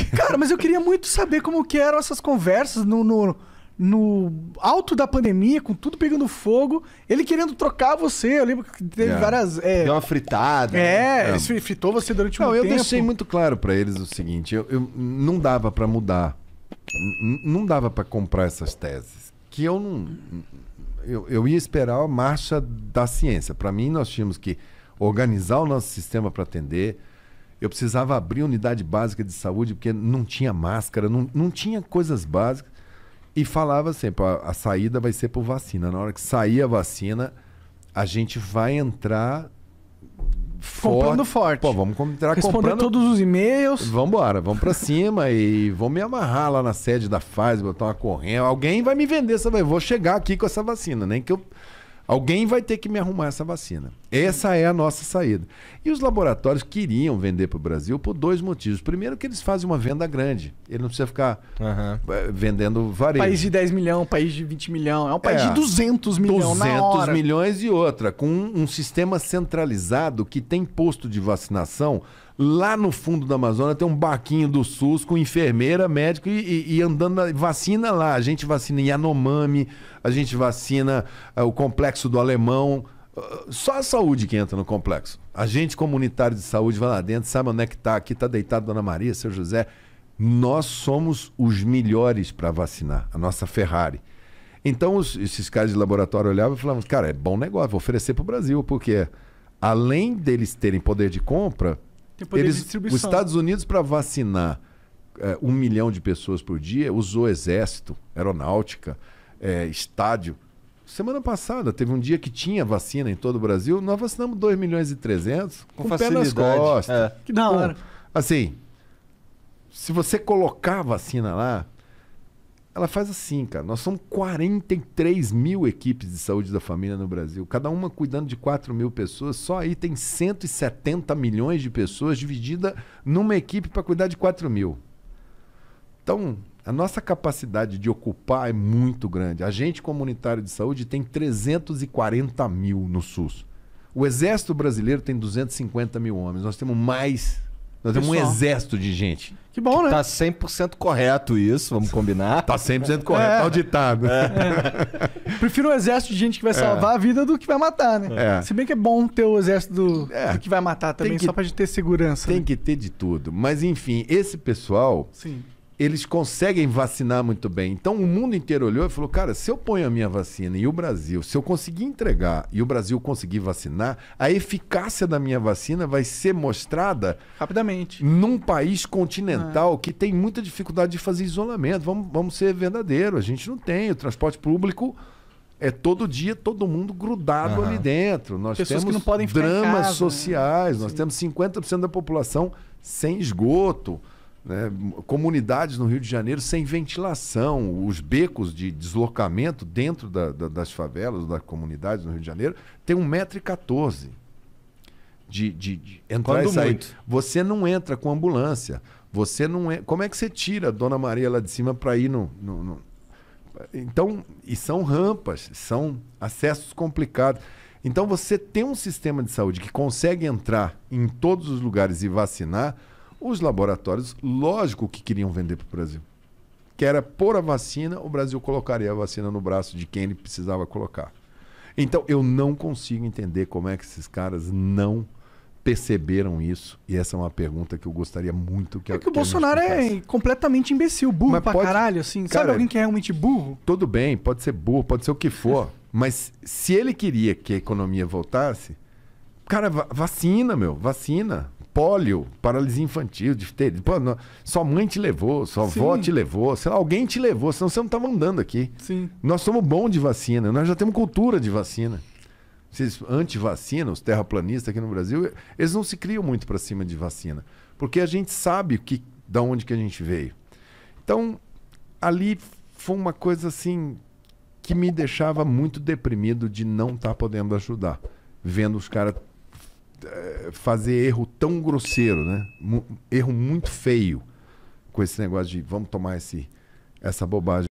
Cara, mas eu queria muito saber como que eram essas conversas no, no, no alto da pandemia, com tudo pegando fogo, ele querendo trocar você. Eu lembro que teve é. várias. É, Deu uma fritada. é, né? ele é. fritou você durante um Não, eu deixei muito claro para eles o seguinte: eu, eu- não dava para mudar, não dava para comprar essas teses, que eu não, eu, eu ia esperar a marcha da ciência. Para mim, nós tínhamos que organizar o nosso sistema para atender, eu precisava abrir unidade básica de saúde porque não tinha máscara, não, não tinha coisas básicas. E falava sempre: assim, a, a saída vai ser por vacina. Na hora que sair a vacina, a gente vai entrar forte. Comprando forte. Pô, vamos entrar Responder comprando... todos os e-mails. Vamos embora, vamos pra cima e vou me amarrar lá na sede da Pfizer, botar uma corrente. Alguém vai me vender essa... Eu vou chegar aqui com essa vacina, nem que eu Alguém vai ter que me arrumar essa vacina. Essa é a nossa saída. E os laboratórios queriam vender para o Brasil por dois motivos. Primeiro, que eles fazem uma venda grande. Ele não precisa ficar uhum. vendendo varejo. País de 10 milhões, país de 20 milhões. É um país é, de 200 milhões 200 na hora. milhões e outra. Com um sistema centralizado que tem posto de vacinação lá no fundo da Amazônia tem um barquinho do SUS com enfermeira, médico e, e, e andando vacina lá. A gente vacina em Yanomami, a gente vacina eh, o complexo do alemão. Eh, só a saúde que entra no complexo. a gente comunitário de saúde vai lá dentro, sabe onde é que está, aqui está deitado Dona Maria, seu José. Nós somos os melhores para vacinar, a nossa Ferrari. Então, os, esses caras de laboratório olhavam e falavam, cara, é bom negócio, vou oferecer para o Brasil, porque além deles terem poder de compra, poder eles, de os Estados Unidos, para vacinar é, um milhão de pessoas por dia, usou exército, aeronáutica, é, estádio. Semana passada, teve um dia que tinha vacina em todo o Brasil, nós vacinamos 2 milhões e 300 com, com pé nas costas. É. Que da hora. Assim, se você colocar a vacina lá, ela faz assim, cara. Nós somos 43 mil equipes de saúde da família no Brasil, cada uma cuidando de 4 mil pessoas. Só aí tem 170 milhões de pessoas dividida numa equipe para cuidar de 4 mil. Então, a nossa capacidade de ocupar é muito grande. Agente comunitário de saúde tem 340 mil no SUS. O Exército Brasileiro tem 250 mil homens. Nós temos mais. Nós Pessoal. temos um exército de gente. Que bom, né? Tá 100% correto isso, vamos combinar. tá 100% correto, é. tá auditado. É. É. Prefiro um exército de gente que vai é. salvar é. a vida do que vai matar, né? É. Se bem que é bom ter o exército do, é. do que vai matar também, que, só pra gente ter segurança. Tem né? que ter de tudo. Mas, enfim, esse pessoal. Sim eles conseguem vacinar muito bem. Então o mundo inteiro olhou e falou: cara, se eu ponho a minha vacina e o Brasil, se eu conseguir entregar e o Brasil conseguir vacinar, a eficácia da minha vacina vai ser mostrada rapidamente num país continental que tem muita dificuldade de fazer isolamento. Vamos, vamos ser verdadeiro, a gente não tem o transporte público. É todo dia todo mundo grudado uhum. ali dentro. Nós Pessoas temos que não podem dramas casa, né? sociais, né? nós temos 50% da população sem esgoto. Né? Comunidades no Rio de Janeiro sem ventilação, os becos de deslocamento dentro da, da, das favelas, das comunidades no Rio de Janeiro, tem 1,14m. De, de, de entrar Quando e sair. Muito. Você não entra com ambulância. Você não é. Como é que você tira a Dona Maria lá de cima para ir no, no, no, Então, e são rampas, são acessos complicados. Então, você tem um sistema de saúde que consegue entrar em todos os lugares e vacinar os laboratórios, lógico que queriam vender para o Brasil. Que era pôr a vacina, o Brasil colocaria a vacina no braço de quem ele precisava colocar. Então, eu não consigo entender como é que esses caras não perceberam isso? E essa é uma pergunta que eu gostaria muito que É que, que o Bolsonaro é completamente imbecil, burro mas pra pode... caralho, assim. Cara, Sabe alguém que é realmente burro? Tudo bem, pode ser burro, pode ser o que for. mas se ele queria que a economia voltasse, cara, vacina, meu, vacina pólio, paralisia infantil, difteria. Pô, não, sua mãe te levou, sua Sim. avó te levou, sei lá, alguém te levou, senão você não está mandando aqui. Sim. Nós somos bons de vacina, nós já temos cultura de vacina. Esses anti os terraplanistas aqui no Brasil, eles não se criam muito para cima de vacina, porque a gente sabe que, da onde que a gente veio. Então, ali foi uma coisa assim que me deixava muito deprimido de não estar tá podendo ajudar, vendo os caras eh, fazer erro tão grosseiro, né? Erro muito feio com esse negócio de vamos tomar esse, essa bobagem.